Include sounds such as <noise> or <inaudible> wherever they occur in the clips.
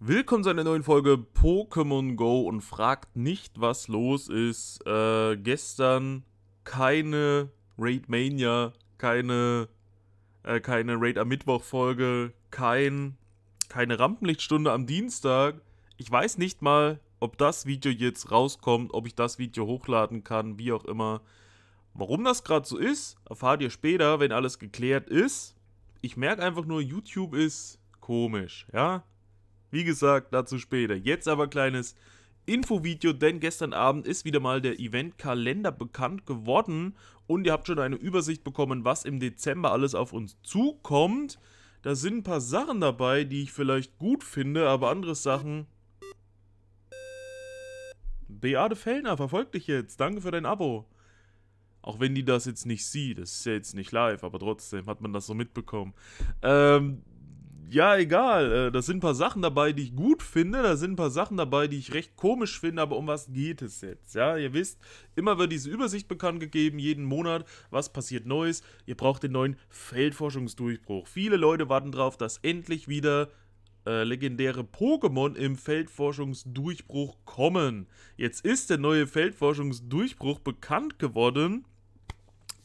Willkommen zu einer neuen Folge Pokémon Go und fragt nicht, was los ist. Äh, gestern keine Raid Mania, keine, äh, keine Raid am Mittwoch Folge, kein, keine Rampenlichtstunde am Dienstag. Ich weiß nicht mal, ob das Video jetzt rauskommt, ob ich das Video hochladen kann, wie auch immer. Warum das gerade so ist, erfahrt ihr später, wenn alles geklärt ist. Ich merke einfach nur, YouTube ist komisch, ja? Wie gesagt, dazu später. Jetzt aber kleines Infovideo, denn gestern Abend ist wieder mal der Eventkalender bekannt geworden und ihr habt schon eine Übersicht bekommen, was im Dezember alles auf uns zukommt. Da sind ein paar Sachen dabei, die ich vielleicht gut finde, aber andere Sachen... Beate Fellner, verfolgt dich jetzt. Danke für dein Abo. Auch wenn die das jetzt nicht sieht, das ist ja jetzt nicht live, aber trotzdem hat man das so mitbekommen. Ähm, ja, egal. Äh, da sind ein paar Sachen dabei, die ich gut finde. Da sind ein paar Sachen dabei, die ich recht komisch finde. Aber um was geht es jetzt? Ja, ihr wisst, immer wird diese Übersicht bekannt gegeben, jeden Monat. Was passiert Neues? Ihr braucht den neuen Feldforschungsdurchbruch. Viele Leute warten darauf, dass endlich wieder äh, legendäre Pokémon im Feldforschungsdurchbruch kommen. Jetzt ist der neue Feldforschungsdurchbruch bekannt geworden.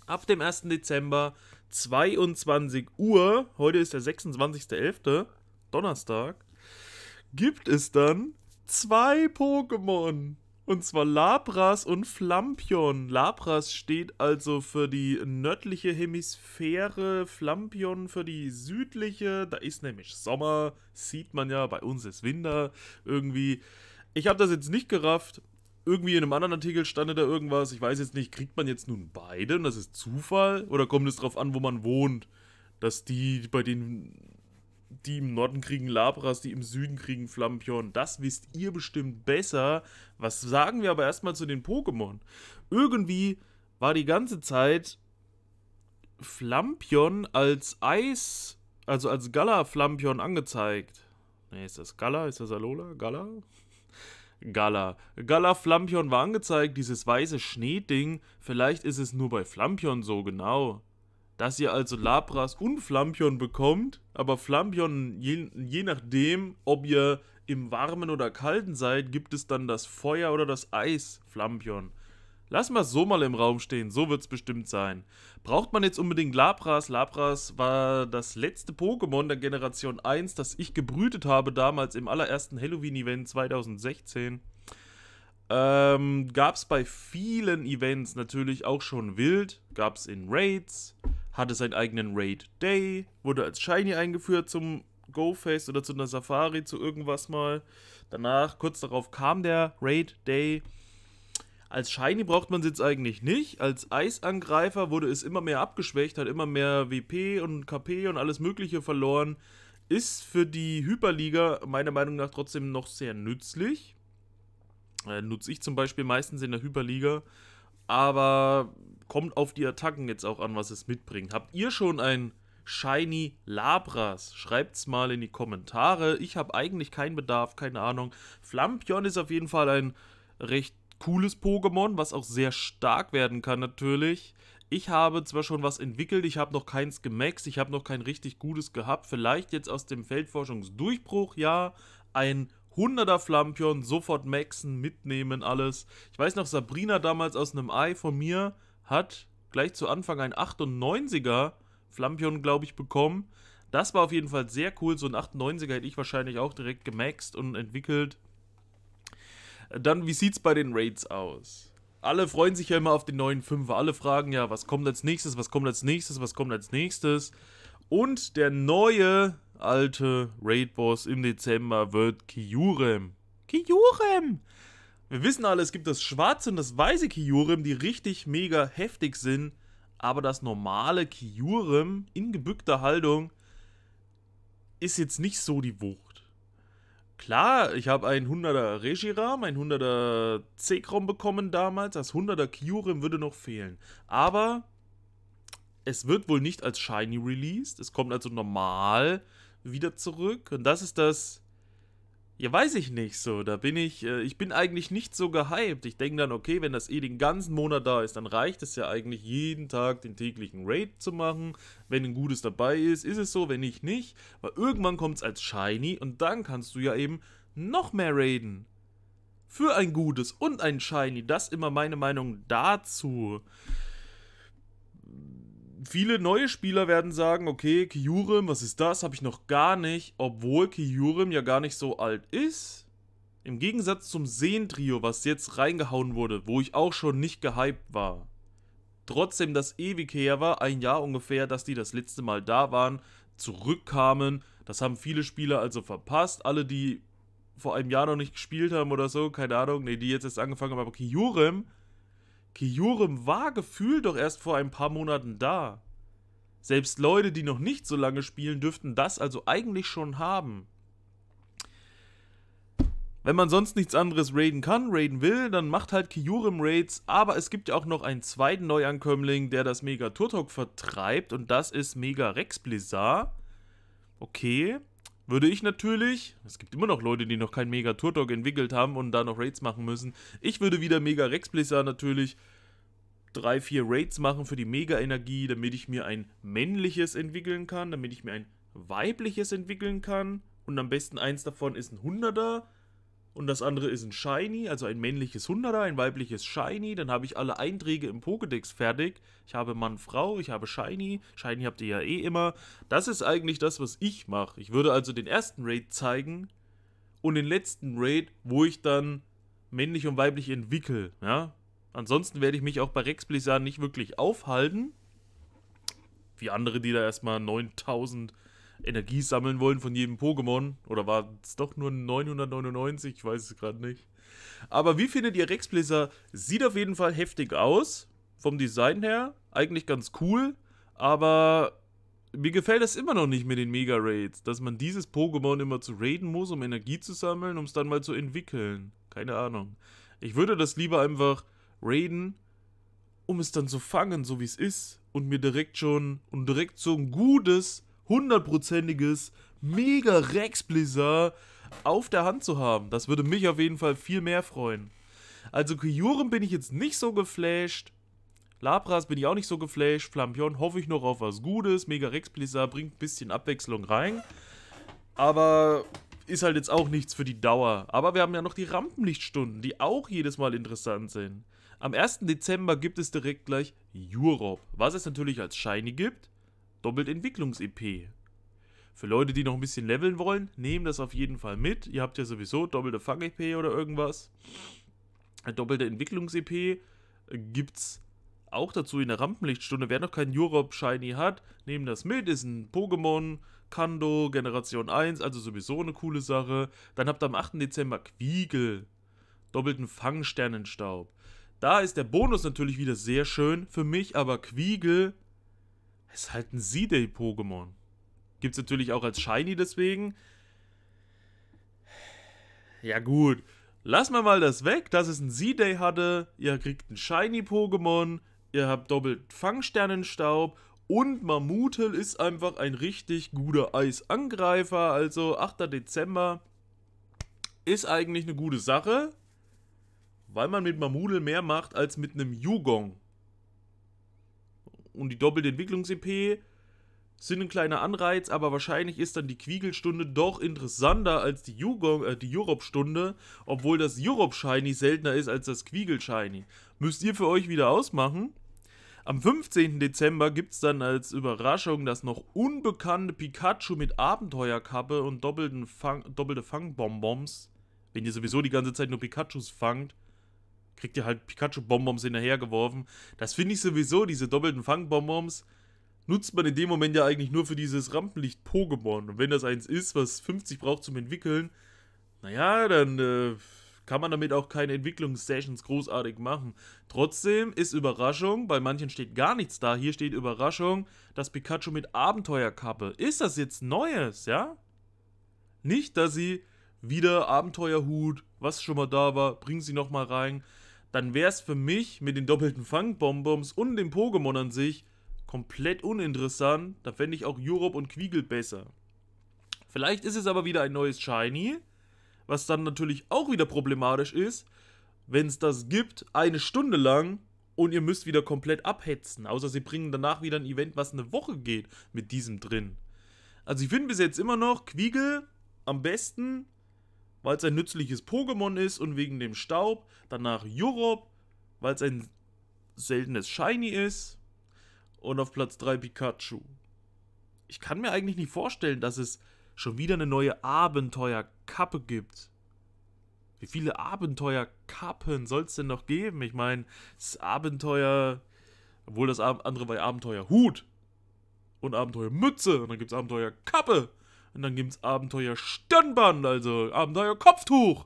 Ab dem 1. Dezember 22 Uhr, heute ist der 26.11., Donnerstag, gibt es dann zwei Pokémon. Und zwar Labras und Flampion. Labras steht also für die nördliche Hemisphäre, Flampion für die südliche. Da ist nämlich Sommer, sieht man ja, bei uns ist Winter irgendwie. Ich habe das jetzt nicht gerafft irgendwie in einem anderen Artikel stand da irgendwas, ich weiß jetzt nicht, kriegt man jetzt nun beide und das ist Zufall? Oder kommt es darauf an, wo man wohnt, dass die, bei den. die im Norden kriegen Labras, die im Süden kriegen Flampion? Das wisst ihr bestimmt besser. Was sagen wir aber erstmal zu den Pokémon? Irgendwie war die ganze Zeit Flampion als Eis, also als Gala-Flampion angezeigt. Ne, ist das Gala? Ist das Alola? Gala? Gala. Gala Flampion war angezeigt, dieses weiße Schneeding. Vielleicht ist es nur bei Flampion so genau. Dass ihr also Labras und Flampion bekommt, aber Flampion, je, je nachdem, ob ihr im warmen oder kalten seid, gibt es dann das Feuer oder das Eis Flampion. Lassen wir es so mal im Raum stehen, so wird es bestimmt sein. Braucht man jetzt unbedingt Labras? Labras war das letzte Pokémon der Generation 1, das ich gebrütet habe damals im allerersten Halloween-Event 2016. Ähm, gab es bei vielen Events natürlich auch schon wild, gab es in Raids, hatte seinen eigenen Raid Day, wurde als Shiny eingeführt zum go GoFest oder zu einer Safari, zu irgendwas mal. Danach, kurz darauf, kam der Raid Day. Als Shiny braucht man es jetzt eigentlich nicht. Als Eisangreifer wurde es immer mehr abgeschwächt, hat immer mehr WP und KP und alles Mögliche verloren. Ist für die Hyperliga meiner Meinung nach trotzdem noch sehr nützlich. Äh, nutze ich zum Beispiel meistens in der Hyperliga. Aber kommt auf die Attacken jetzt auch an, was es mitbringt. Habt ihr schon ein Shiny Labras? Schreibt es mal in die Kommentare. Ich habe eigentlich keinen Bedarf, keine Ahnung. Flampion ist auf jeden Fall ein recht cooles Pokémon, was auch sehr stark werden kann natürlich. Ich habe zwar schon was entwickelt, ich habe noch keins gemaxt, ich habe noch kein richtig gutes gehabt. Vielleicht jetzt aus dem Feldforschungsdurchbruch, ja, ein 100er Flampion, sofort maxen, mitnehmen, alles. Ich weiß noch, Sabrina damals aus einem Ei von mir hat gleich zu Anfang ein 98er Flampion, glaube ich, bekommen. Das war auf jeden Fall sehr cool. So ein 98er hätte ich wahrscheinlich auch direkt gemaxt und entwickelt. Dann, wie sieht's bei den Raids aus? Alle freuen sich ja immer auf den neuen Fünfer. Alle fragen ja, was kommt als nächstes, was kommt als nächstes, was kommt als nächstes. Und der neue alte Raid-Boss im Dezember wird Kyurem. Kyurem! Wir wissen alle, es gibt das schwarze und das weiße Kyurem, die richtig mega heftig sind. Aber das normale Kyurem in gebückter Haltung ist jetzt nicht so die Wucht. Klar, ich habe einen 100er Regiram, einen 100er Zekrom bekommen damals. Das 100er Kyurem würde noch fehlen. Aber es wird wohl nicht als Shiny released. Es kommt also normal wieder zurück. Und das ist das ja, weiß ich nicht so. Da bin ich, äh, ich bin eigentlich nicht so gehypt. Ich denke dann, okay, wenn das eh den ganzen Monat da ist, dann reicht es ja eigentlich jeden Tag den täglichen Raid zu machen. Wenn ein Gutes dabei ist, ist es so, wenn nicht, nicht. Weil irgendwann kommt es als Shiny und dann kannst du ja eben noch mehr raiden. Für ein Gutes und ein Shiny. Das ist immer meine Meinung dazu viele neue Spieler werden sagen, okay, Kyurem, was ist das? Habe ich noch gar nicht, obwohl Kyurem ja gar nicht so alt ist. Im Gegensatz zum Seen-Trio, was jetzt reingehauen wurde, wo ich auch schon nicht gehypt war. Trotzdem, dass ewig her war, ein Jahr ungefähr, dass die das letzte Mal da waren, zurückkamen. Das haben viele Spieler also verpasst. Alle, die vor einem Jahr noch nicht gespielt haben oder so, keine Ahnung, nee, die jetzt erst angefangen haben. Aber Kyurem, okay, Kyurem war gefühlt doch erst vor ein paar Monaten da. Selbst Leute, die noch nicht so lange spielen, dürften das also eigentlich schon haben. Wenn man sonst nichts anderes raiden kann, raiden will, dann macht halt Kyurem Raids, aber es gibt ja auch noch einen zweiten Neuankömmling, der das Mega Turtok vertreibt und das ist Mega Rex Blizzard. Okay, würde ich natürlich, es gibt immer noch Leute, die noch kein Mega Turtok entwickelt haben und da noch Raids machen müssen. Ich würde wieder Mega Rex Blizzard natürlich drei, vier Raids machen für die Mega Energie, damit ich mir ein männliches entwickeln kann, damit ich mir ein weibliches entwickeln kann und am besten eins davon ist ein Hunderter, und das andere ist ein Shiny, also ein männliches 100er, ein weibliches Shiny. Dann habe ich alle Einträge im Pokédex fertig. Ich habe Mann, Frau, ich habe Shiny. Shiny habt ihr ja eh immer. Das ist eigentlich das, was ich mache. Ich würde also den ersten Raid zeigen und den letzten Raid, wo ich dann männlich und weiblich entwickle. Ja? Ansonsten werde ich mich auch bei Rex Blizzard nicht wirklich aufhalten. Wie andere, die da erstmal 9000 Energie sammeln wollen von jedem Pokémon. Oder war es doch nur 999? Ich weiß es gerade nicht. Aber wie findet ihr Rexbläser? Sieht auf jeden Fall heftig aus. Vom Design her. Eigentlich ganz cool. Aber mir gefällt das immer noch nicht mit den Mega Raids, dass man dieses Pokémon immer zu raiden muss, um Energie zu sammeln, um es dann mal zu entwickeln. Keine Ahnung. Ich würde das lieber einfach raiden, um es dann zu fangen, so wie es ist, und mir direkt schon und direkt so ein gutes hundertprozentiges mega Rex Blizzard auf der Hand zu haben. Das würde mich auf jeden Fall viel mehr freuen. Also Kyurem bin ich jetzt nicht so geflasht. Lapras bin ich auch nicht so geflasht. Flampion hoffe ich noch auf was Gutes. Mega Rex Blizzard bringt ein bisschen Abwechslung rein. Aber ist halt jetzt auch nichts für die Dauer. Aber wir haben ja noch die Rampenlichtstunden, die auch jedes Mal interessant sind. Am 1. Dezember gibt es direkt gleich Europe, was es natürlich als Shiny gibt doppelt Entwicklungs-EP. Für Leute, die noch ein bisschen leveln wollen, nehmen das auf jeden Fall mit. Ihr habt ja sowieso doppelte Fang-EP oder irgendwas. Doppelte Entwicklungs-EP gibt's auch dazu in der Rampenlichtstunde. Wer noch keinen Europe Shiny hat, nehmen das mit. Ist ein Pokémon, Kando, Generation 1, also sowieso eine coole Sache. Dann habt ihr am 8. Dezember Quiegel, doppelten Fang-Sternenstaub. Da ist der Bonus natürlich wieder sehr schön. Für mich aber Quiegel ist halt ein Seedale-Pokémon. Gibt es natürlich auch als Shiny deswegen. Ja gut, lassen wir mal das weg, dass es ein Z-Day hatte. Ihr kriegt ein Shiny-Pokémon, ihr habt doppelt Fangsternenstaub und Mamutel ist einfach ein richtig guter Eisangreifer. Also 8. Dezember ist eigentlich eine gute Sache, weil man mit Mamutel mehr macht als mit einem Yugong und die doppelte Entwicklungs-EP sind ein kleiner Anreiz, aber wahrscheinlich ist dann die Quiegelstunde doch interessanter als die, äh, die Europe-Stunde, obwohl das Europe-Shiny seltener ist als das Quiegel-Shiny. Müsst ihr für euch wieder ausmachen. Am 15. Dezember gibt es dann als Überraschung das noch unbekannte Pikachu mit Abenteuerkappe und doppelten Fang, doppelte Fangbonbons. Wenn ihr sowieso die ganze Zeit nur Pikachus fangt, kriegt ihr halt Pikachu-Bonbons hinterhergeworfen. Das finde ich sowieso, diese doppelten Fangbonbons nutzt man in dem Moment ja eigentlich nur für dieses Rampenlicht-Pokémon. Und wenn das eins ist, was 50 braucht zum Entwickeln, naja, dann äh, kann man damit auch keine Entwicklungssessions großartig machen. Trotzdem ist Überraschung, bei manchen steht gar nichts da. Hier steht Überraschung, das Pikachu mit Abenteuerkappe. Ist das jetzt Neues, ja? Nicht, dass sie wieder Abenteuerhut, was schon mal da war, bringen sie nochmal rein dann wäre es für mich mit den doppelten Fangbonbons und dem Pokémon an sich komplett uninteressant. Da fände ich auch Europe und Quiegel besser. Vielleicht ist es aber wieder ein neues Shiny, was dann natürlich auch wieder problematisch ist, wenn es das gibt, eine Stunde lang und ihr müsst wieder komplett abhetzen. Außer sie bringen danach wieder ein Event, was eine Woche geht mit diesem drin. Also ich finde bis jetzt immer noch Quiegel am besten, weil es ein nützliches Pokémon ist und wegen dem Staub. Danach Jurob, weil es ein seltenes Shiny ist. Und auf Platz 3 Pikachu. Ich kann mir eigentlich nicht vorstellen, dass es schon wieder eine neue Abenteuerkappe gibt. Wie viele Abenteuerkappen soll es denn noch geben? Ich meine, das Abenteuer. Obwohl das andere war Abenteuerhut und Abenteuermütze und dann gibt es Abenteuerkappe. Und dann gibt's Abenteuer Stirnband, also Abenteuer Kopftuch.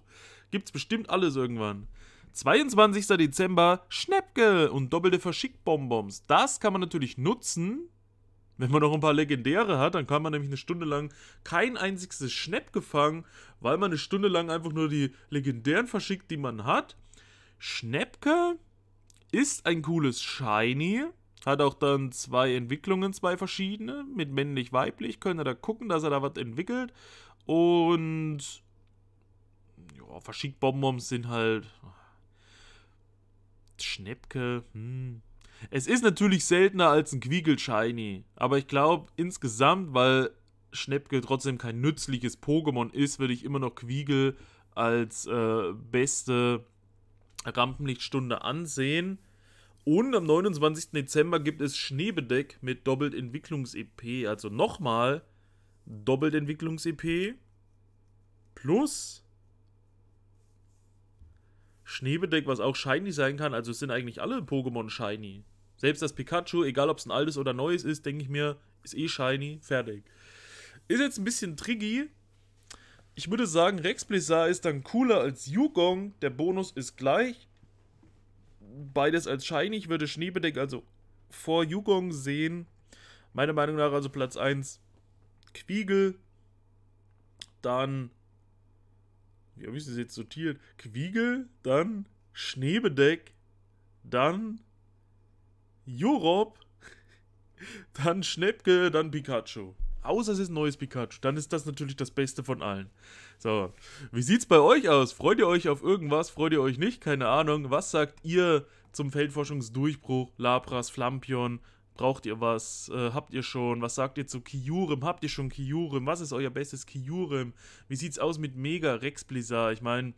Gibt's bestimmt alles irgendwann. 22. Dezember Schnäppke und doppelte Verschickbonbons. Das kann man natürlich nutzen. Wenn man noch ein paar legendäre hat, dann kann man nämlich eine Stunde lang kein einziges Schnäppke fangen, weil man eine Stunde lang einfach nur die legendären verschickt, die man hat. Schnäppke ist ein cooles Shiny. Hat auch dann zwei Entwicklungen, zwei verschiedene, mit männlich-weiblich. Könnt ihr da gucken, dass er da was entwickelt. Und ja, verschickt sind halt ah, Schnäppke. Hm. Es ist natürlich seltener als ein Quiegel Shiny, aber ich glaube insgesamt, weil Schnäppke trotzdem kein nützliches Pokémon ist, würde ich immer noch Quiegel als äh, beste Rampenlichtstunde ansehen. Und am 29. Dezember gibt es Schneebedeck mit doppelt Entwicklungs-EP. Also nochmal doppelt Entwicklungs-EP plus Schneebedeck, was auch shiny sein kann. Also es sind eigentlich alle Pokémon shiny. Selbst das Pikachu, egal ob es ein altes oder neues ist, denke ich mir, ist eh shiny, fertig. Ist jetzt ein bisschen tricky. Ich würde sagen, Rex Blizzard ist dann cooler als Yugong. Der Bonus ist gleich beides als shiny. Ich würde Schneebedeck also vor Yugong sehen. Meiner Meinung nach also Platz 1 Quiegel. Dann, wie habe ich das jetzt sortiert? Quiegel, dann Schneebedeck, dann Jurob, <laughs> dann Schnepke, dann Pikachu außer es ist ein neues Pikachu. Dann ist das natürlich das Beste von allen. So, wie sieht's bei euch aus? Freut ihr euch auf irgendwas? Freut ihr euch nicht? Keine Ahnung. Was sagt ihr zum Feldforschungsdurchbruch? Lapras, Flampion? Braucht ihr was? Äh, habt ihr schon? Was sagt ihr zu Kyurem? Habt ihr schon Kyurem? Was ist euer bestes Kyurem? Wie sieht's aus mit Mega Rex Blizzard? Ich meine,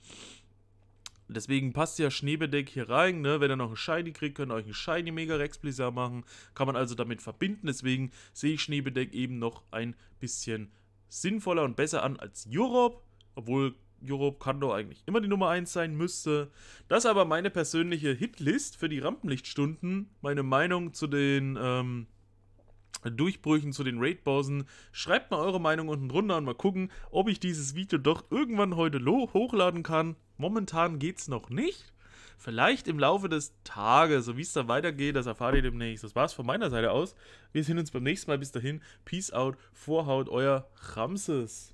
Deswegen passt ja Schneebedeck hier rein, ne? Wenn ihr noch einen Shiny kriegt, könnt ihr euch einen Shiny Mega Rex Blizzard machen. Kann man also damit verbinden. Deswegen sehe ich Schneebedeck eben noch ein bisschen sinnvoller und besser an als Europe. Obwohl Europe Kando eigentlich immer die Nummer 1 sein müsste. Das ist aber meine persönliche Hitlist für die Rampenlichtstunden. Meine Meinung zu den ähm, Durchbrüchen, zu den Raid-Bossen. Schreibt mal eure Meinung unten drunter und mal gucken, ob ich dieses Video doch irgendwann heute hochladen kann. Momentan geht es noch nicht. Vielleicht im Laufe des Tages, so wie es da weitergeht, das erfahrt ihr demnächst. Das war's von meiner Seite aus. Wir sehen uns beim nächsten Mal. Bis dahin, Peace out, Vorhaut, euer Ramses.